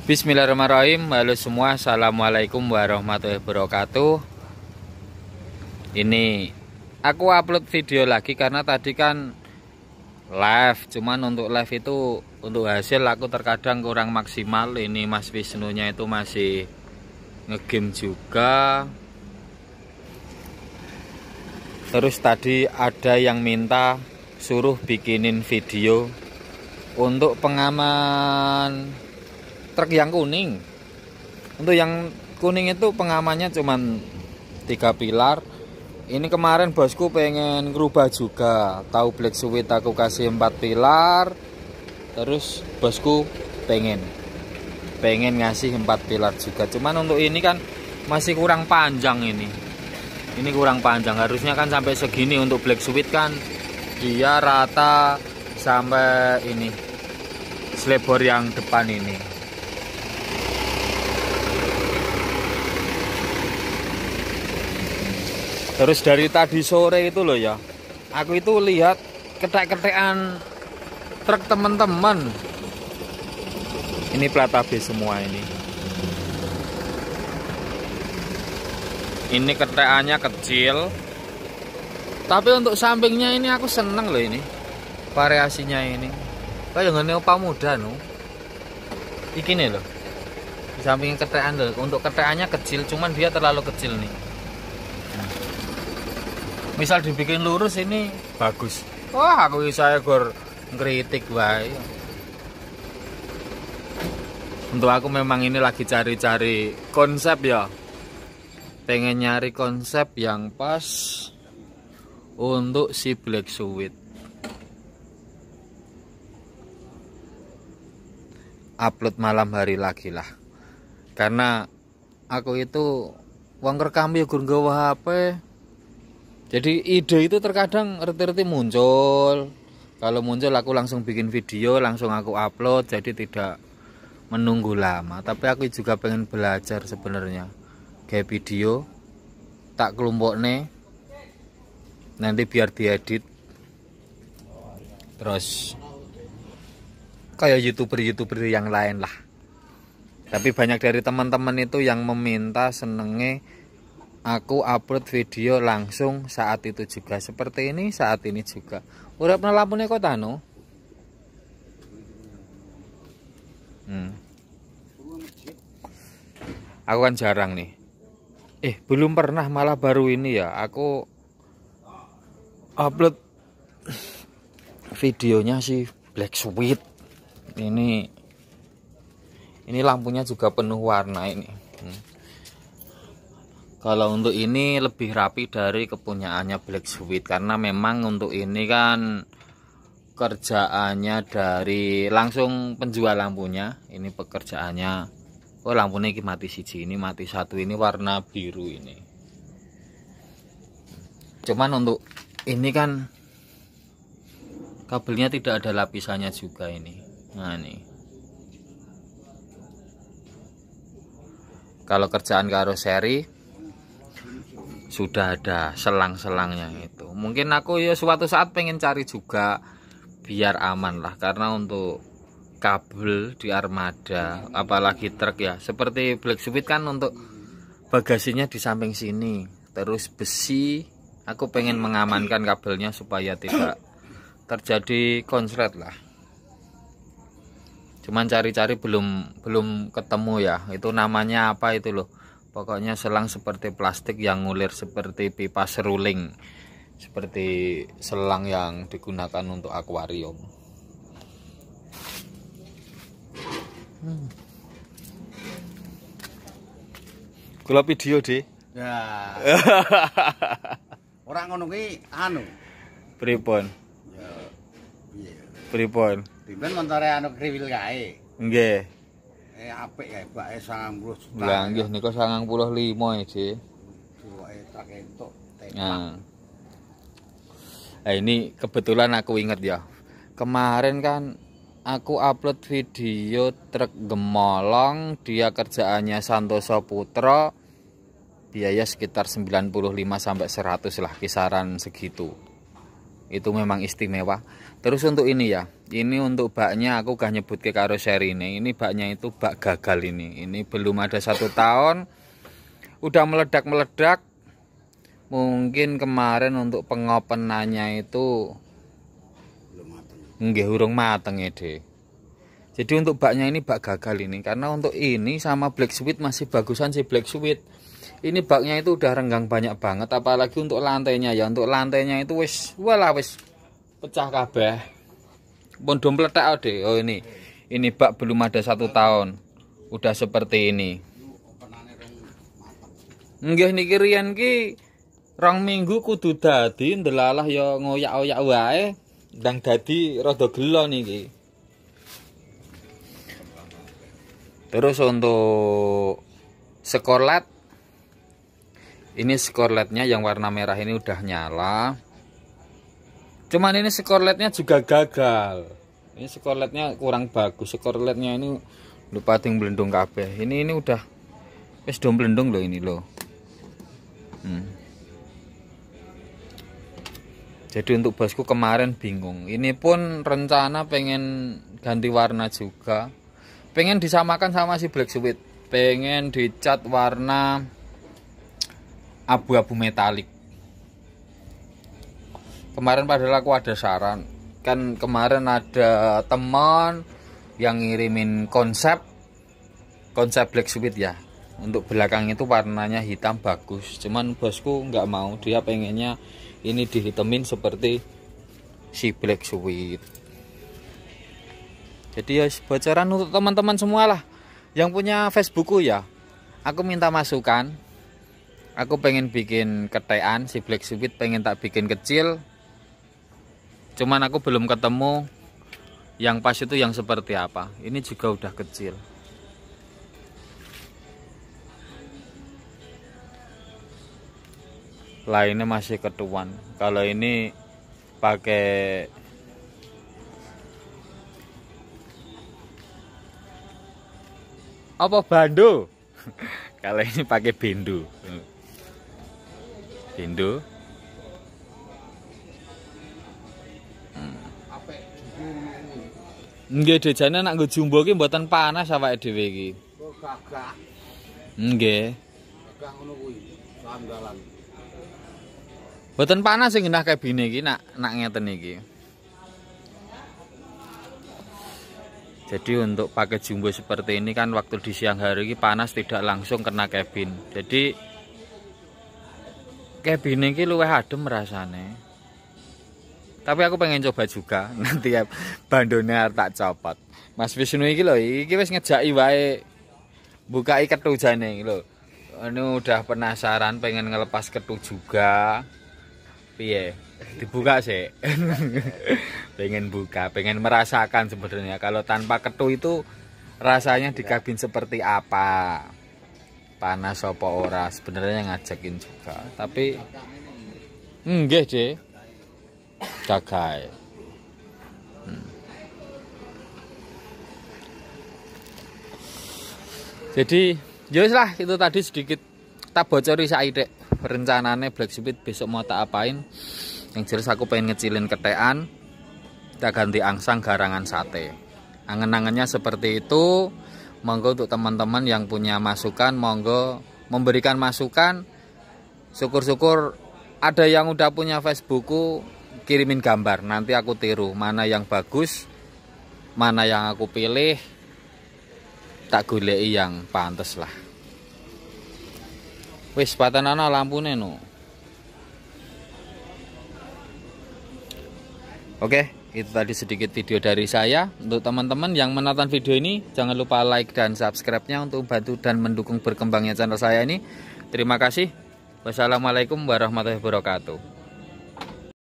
Bismillahirrahmanirrahim Halo semua Assalamualaikum warahmatullahi wabarakatuh Ini Aku upload video lagi karena tadi kan Live Cuman untuk live itu Untuk hasil aku terkadang kurang maksimal Ini Mas Wisnunya itu masih Ngegame juga Terus tadi ada yang minta Suruh bikinin video Untuk pengaman truk yang kuning untuk yang kuning itu pengamannya cuman tiga pilar ini kemarin bosku pengen rubah juga tahu black sweet aku kasih empat pilar terus bosku pengen pengen ngasih empat pilar juga cuman untuk ini kan masih kurang panjang ini ini kurang panjang harusnya kan sampai segini untuk black sweet kan dia rata sampai ini selebor yang depan ini terus dari tadi sore itu loh ya aku itu lihat ketek-ketekan truk teman-teman ini plat B semua ini ini ketekannya kecil tapi untuk sampingnya ini aku seneng loh ini variasinya ini kayak dengan opa muda no ini loh di samping ketekan loh untuk ketekannya kecil cuman dia terlalu kecil nih misal dibikin lurus ini bagus wah aku bisa gor kritik wae untuk aku memang ini lagi cari-cari konsep ya pengen nyari konsep yang pas untuk si black suit upload malam hari lagi lah karena aku itu wong rekam ya gur HP jadi ide itu terkadang reti-reti muncul kalau muncul aku langsung bikin video langsung aku upload jadi tidak menunggu lama tapi aku juga pengen belajar sebenarnya kayak video tak nih nanti biar diedit terus kayak youtuber-youtuber yang lain lah tapi banyak dari teman-teman itu yang meminta senenge aku upload video langsung saat itu juga seperti ini saat ini juga Udah pernah lampunya kok tanu hmm. aku kan jarang nih eh belum pernah malah baru ini ya aku upload videonya si Black Sweet ini ini lampunya juga penuh warna ini hmm kalau untuk ini lebih rapi dari kepunyaannya Black Sweet karena memang untuk ini kan kerjaannya dari langsung penjual lampunya ini pekerjaannya oh lampunya ini mati siji ini mati satu ini warna biru ini cuman untuk ini kan kabelnya tidak ada lapisannya juga ini nah ini kalau kerjaan karo seri sudah ada selang-selangnya itu mungkin aku ya suatu saat pengen cari juga biar aman lah karena untuk kabel di armada apalagi truk ya seperti Black Sweet kan untuk bagasinya di samping sini terus besi aku pengen mengamankan kabelnya supaya tidak terjadi konslet lah cuman cari-cari belum belum ketemu ya itu namanya apa itu loh pokoknya selang seperti plastik yang ngulir seperti pipa seruling seperti selang yang digunakan untuk akuarium hmm. Kula video deh ya. orang ngono ini anu pripon ya iya. pripon pripun montore anu kriwil kaya Enggak. Eh apik ya, bake 90 juta. Lah nggih nika 95 iki. Duwake tak entuk Nah. Nah, ini kebetulan aku inget ya. Kemarin kan aku upload video truk gemolong, dia kerjaannya Santoso Putra. Biaya sekitar 95 sampai 100 lah kisaran segitu. Itu memang istimewa. Terus untuk ini ya ini untuk baknya aku gak nyebut ke karo seri ini ini baknya itu bak gagal ini ini belum ada satu tahun udah meledak-meledak mungkin kemarin untuk pengopenannya itu nggih hurung mateng ede ya, jadi untuk baknya ini bak gagal ini karena untuk ini sama black sweet masih bagusan si black sweet ini baknya itu udah renggang banyak banget apalagi untuk lantainya ya untuk lantainya itu wis wala wis pecah kabeh Bondo meletak deh. Oh ini. Ini bak belum ada satu tahun. Udah seperti ini. Nggih niki riyen ki rong minggu kudu dadi ndelalah ya ngoyak-oyak wae ndang dadi rada gelo niki. Terus untuk skorlet ini skorletnya yang warna merah ini udah nyala cuman ini skorletnya juga gagal ini skorletnya kurang bagus skorletnya ini lupa ting belendung kabeh ini ini udah wis dom belendung loh ini loh hmm. jadi untuk bosku kemarin bingung ini pun rencana pengen ganti warna juga pengen disamakan sama si black sweet pengen dicat warna abu-abu metalik kemarin padahal aku ada saran kan kemarin ada teman yang ngirimin konsep konsep black sweet ya untuk belakang itu warnanya hitam bagus cuman bosku nggak mau dia pengennya ini dihitamin seperti si black sweet jadi ya bocoran untuk teman-teman semua lah yang punya facebookku ya aku minta masukan aku pengen bikin ketean si black sweet pengen tak bikin kecil cuman aku belum ketemu yang pas itu yang seperti apa ini juga udah kecil lainnya masih ketuan kalau ini pakai apa bando kalau ini pakai bindu. Bindu. Nggih, dejane nak nggo jumbo ki mboten panas awake dhewe iki. Oh, gagah. Nggih. Gagah ngono kuwi. Sandalan. Mboten panas sing genah kabine iki nak nak ngeten iki. Jadi untuk pakai jumbo seperti ini kan waktu di siang hari ini panas tidak langsung kena kabin. Jadi kabin ini luwe adem rasanya tapi aku pengen coba juga nanti ya bandone tak copot Mas Wisnu iki loh iki wis ngejaki wae ikat ketujane iki lho ini anu, udah penasaran pengen ngelepas ketu juga piye dibuka sih pengen buka pengen merasakan sebenarnya kalau tanpa ketu itu rasanya di iya. kabin seperti apa panas apa ora sebenarnya ngajakin juga tapi enggak deh cagai hmm. jadi jelas ya lah itu tadi sedikit tak bocori saya rencananya blacksmith besok mau tak apain yang jelas aku pengen ngecilin ketean kita ganti angsang garangan sate angen-angennya seperti itu monggo untuk teman-teman yang punya masukan monggo memberikan masukan syukur-syukur ada yang udah punya Facebookku kirimin gambar nanti aku tiru mana yang bagus mana yang aku pilih tak gulei yang pantas lah wis nana lampu neno. Oke, itu tadi sedikit video dari saya. Untuk teman-teman yang menonton video ini, jangan lupa like dan subscribe-nya untuk bantu dan mendukung berkembangnya channel saya ini. Terima kasih. Wassalamualaikum warahmatullahi wabarakatuh.